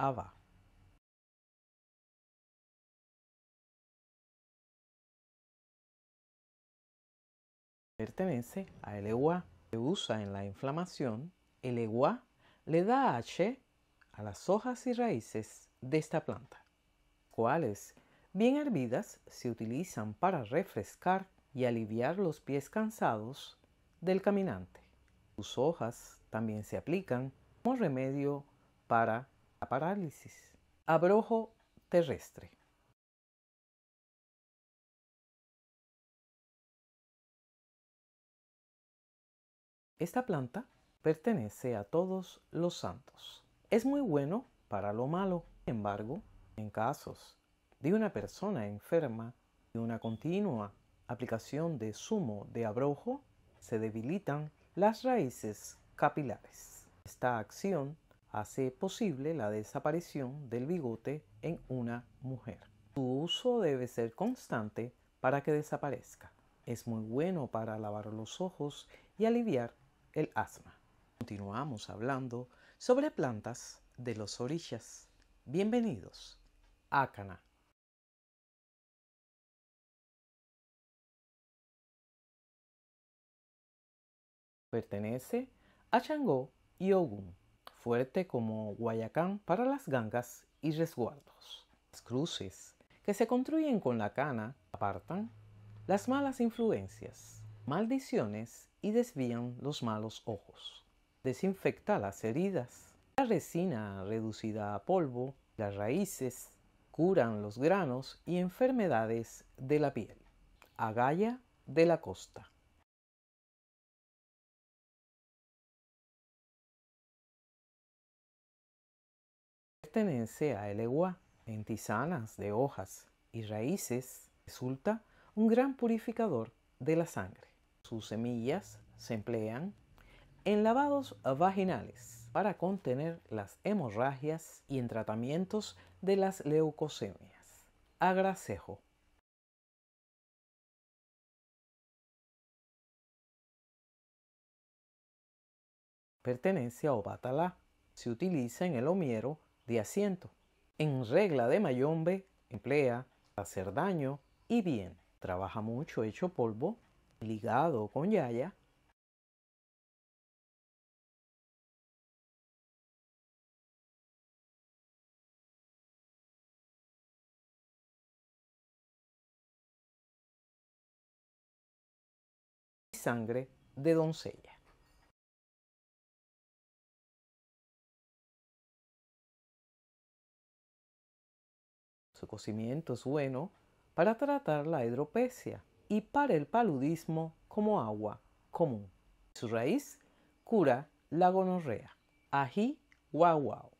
Ava pertenece a EWA. E se usa en la inflamación. El EWA le da H a las hojas y raíces de esta planta, cuales, bien hervidas, se utilizan para refrescar y aliviar los pies cansados del caminante. Sus hojas también se aplican como remedio para parálisis. Abrojo terrestre. Esta planta pertenece a todos los santos. Es muy bueno para lo malo. Sin embargo, en casos de una persona enferma y una continua aplicación de zumo de abrojo, se debilitan las raíces capilares. Esta acción hace posible la desaparición del bigote en una mujer. Su uso debe ser constante para que desaparezca. Es muy bueno para lavar los ojos y aliviar el asma. Continuamos hablando sobre plantas de los orillas. Bienvenidos. a Cana. Pertenece a Changó y Ogun fuerte como Guayacán para las gangas y resguardos. Las cruces, que se construyen con la cana, apartan las malas influencias, maldiciones y desvían los malos ojos. Desinfecta las heridas. La resina reducida a polvo, las raíces, curan los granos y enfermedades de la piel. Agalla de la costa. pertenece a agua en tisanas de hojas y raíces, resulta un gran purificador de la sangre. Sus semillas se emplean en lavados vaginales para contener las hemorragias y en tratamientos de las leucosemias. Agracejo. Pertenece a Obatala. Se utiliza en el homiero de asiento. En regla de Mayombe, emplea hacer daño y bien. Trabaja mucho hecho polvo, ligado con yaya, sangre de doncella. Su cocimiento es bueno para tratar la hidropecia y para el paludismo como agua común. Su raíz cura la gonorrea. Ají guau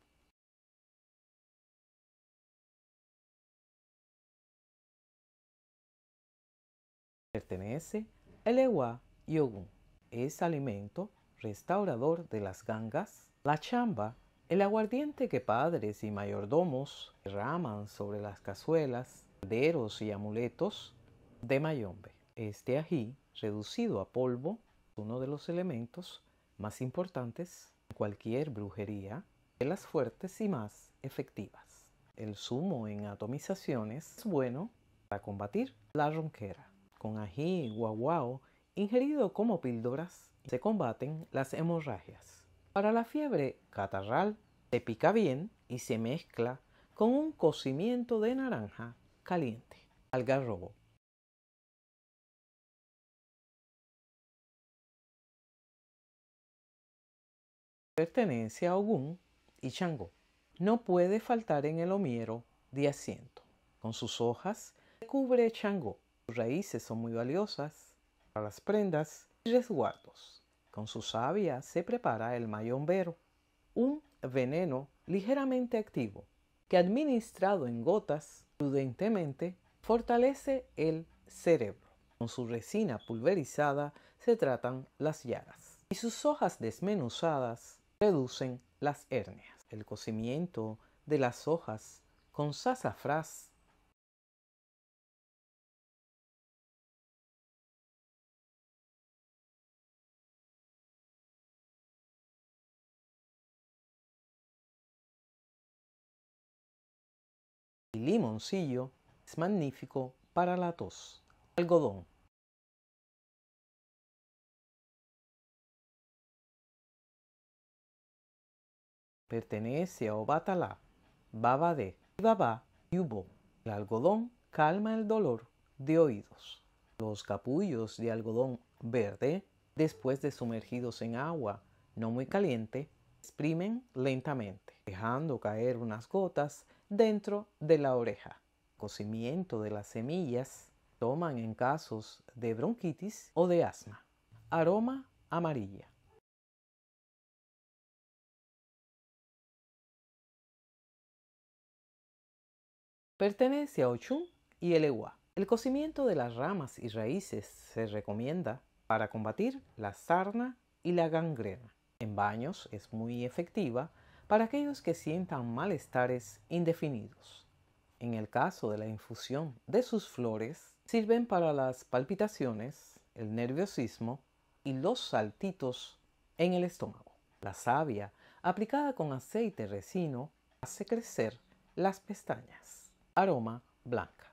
Pertenece el ewa yogun. Es alimento restaurador de las gangas, la chamba el aguardiente que padres y mayordomos derraman sobre las cazuelas, calderos y amuletos de mayombe. Este ají, reducido a polvo, es uno de los elementos más importantes en cualquier brujería, de las fuertes y más efectivas. El zumo en atomizaciones es bueno para combatir la ronquera. Con ají guaguao ingerido como píldoras se combaten las hemorragias. Para la fiebre catarral se pica bien y se mezcla con un cocimiento de naranja caliente. Algarrobo. Pertenencia a Ogún y Chango. No puede faltar en el homiero de asiento. Con sus hojas se cubre Chango. Sus raíces son muy valiosas para las prendas y resguardos. Con su savia se prepara el mayombero, un veneno ligeramente activo que administrado en gotas prudentemente fortalece el cerebro. Con su resina pulverizada se tratan las llagas y sus hojas desmenuzadas reducen las hernias. El cocimiento de las hojas con sasafrás limoncillo es magnífico para la tos. Algodón. Pertenece a Obatala, Babade, Babá y Ubo. El algodón calma el dolor de oídos. Los capullos de algodón verde, después de sumergidos en agua no muy caliente, exprimen lentamente, dejando caer unas gotas dentro de la oreja. cocimiento de las semillas toman en casos de bronquitis o de asma. Aroma amarilla. Pertenece a Ochun y el El cocimiento de las ramas y raíces se recomienda para combatir la sarna y la gangrena. En baños es muy efectiva para aquellos que sientan malestares indefinidos. En el caso de la infusión de sus flores, sirven para las palpitaciones, el nerviosismo y los saltitos en el estómago. La savia, aplicada con aceite resino, hace crecer las pestañas. Aroma blanca.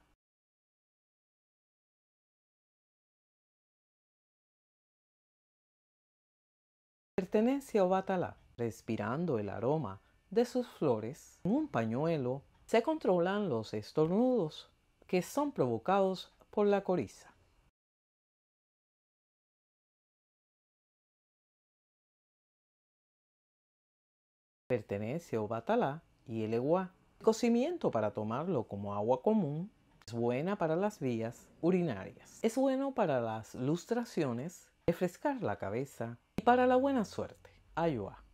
Pertenencia o batalá respirando el aroma de sus flores en un pañuelo, se controlan los estornudos que son provocados por la coriza. Pertenece a Batalá y el Eguá. El cocimiento para tomarlo como agua común es buena para las vías urinarias. Es bueno para las lustraciones, refrescar la cabeza y para la buena suerte. Ayua.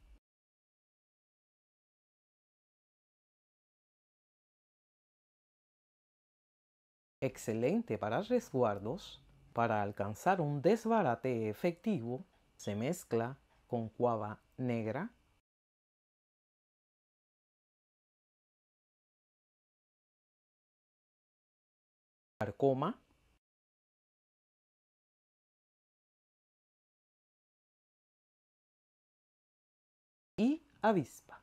excelente para resguardos, para alcanzar un desbarate efectivo, se mezcla con cuava negra, arcoma y avispa.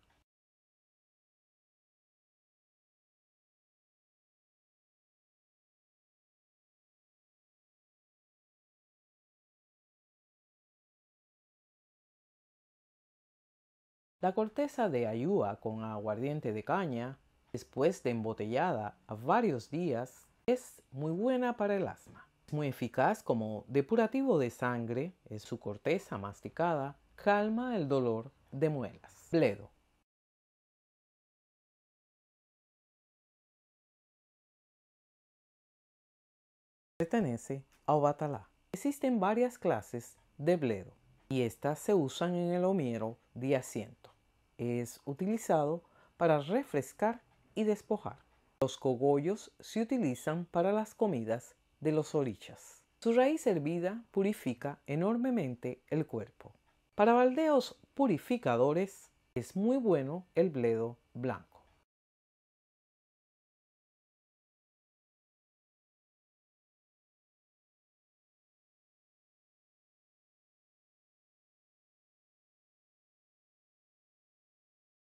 La corteza de ayúa con aguardiente de caña, después de embotellada a varios días, es muy buena para el asma. Es muy eficaz como depurativo de sangre, en su corteza masticada, calma el dolor de muelas. Bledo. Pertenece a Obatalá. Existen varias clases de bledo y estas se usan en el Homero de asiento. Es utilizado para refrescar y despojar. Los cogollos se utilizan para las comidas de los orichas. Su raíz hervida purifica enormemente el cuerpo. Para baldeos purificadores es muy bueno el bledo blanco.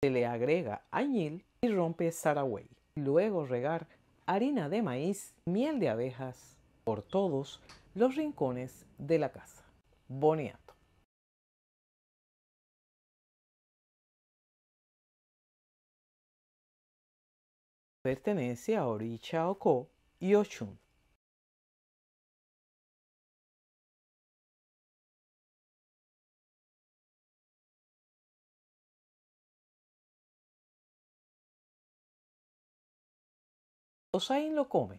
le agrega añil y rompe saraway. Luego regar harina de maíz, miel de abejas por todos los rincones de la casa. Boniato. Pertenece a Oricha Oko y Ochun. Osain lo come.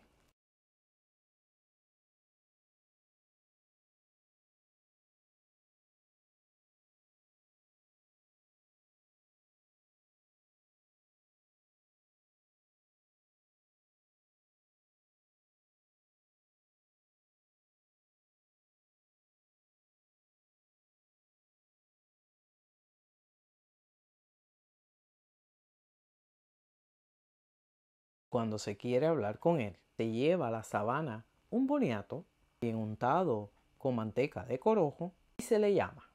Cuando se quiere hablar con él, te lleva a la sabana un boniato bien untado con manteca de corojo y se le llama.